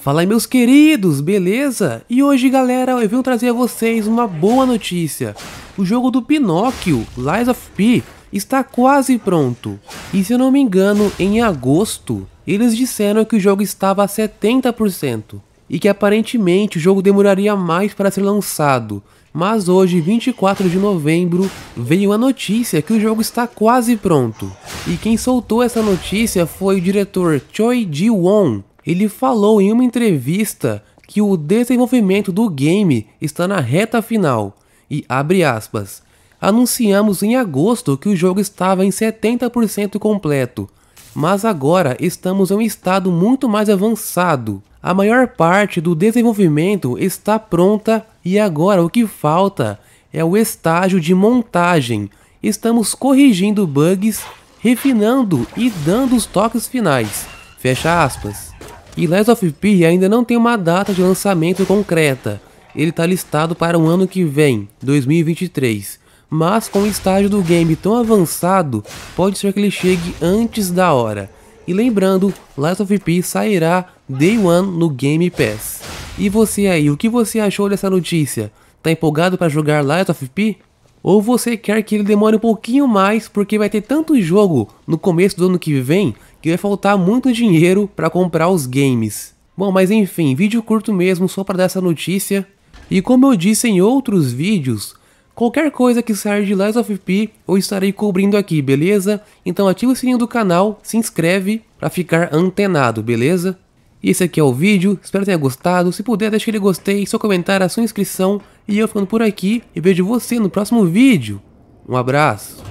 Fala aí meus queridos, beleza? E hoje galera, eu vim trazer a vocês uma boa notícia. O jogo do Pinóquio, Lies of P, está quase pronto. E se eu não me engano, em agosto, eles disseram que o jogo estava a 70%. E que aparentemente o jogo demoraria mais para ser lançado. Mas hoje, 24 de novembro, veio a notícia que o jogo está quase pronto. E quem soltou essa notícia foi o diretor Choi Ji-won, ele falou em uma entrevista que o desenvolvimento do game está na reta final e abre aspas. Anunciamos em agosto que o jogo estava em 70% completo, mas agora estamos em um estado muito mais avançado. A maior parte do desenvolvimento está pronta e agora o que falta é o estágio de montagem. Estamos corrigindo bugs, refinando e dando os toques finais. Fecha aspas. E Lies of P ainda não tem uma data de lançamento concreta. Ele está listado para o ano que vem, 2023. Mas com o estágio do game tão avançado, pode ser que ele chegue antes da hora. E lembrando, Lies of P sairá Day One no Game Pass. E você aí, o que você achou dessa notícia? Tá empolgado para jogar Lies of P? Ou você quer que ele demore um pouquinho mais porque vai ter tanto jogo no começo do ano que vem que vai faltar muito dinheiro para comprar os games. Bom, mas enfim, vídeo curto mesmo só para dar essa notícia. E como eu disse em outros vídeos, qualquer coisa que sair de Lies of P eu estarei cobrindo aqui, beleza? Então ativa o sininho do canal, se inscreve para ficar antenado, beleza? E esse aqui é o vídeo, espero que tenha gostado. Se puder, deixa aquele gostei, seu comentário, sua inscrição. E eu ficando por aqui e vejo você no próximo vídeo. Um abraço.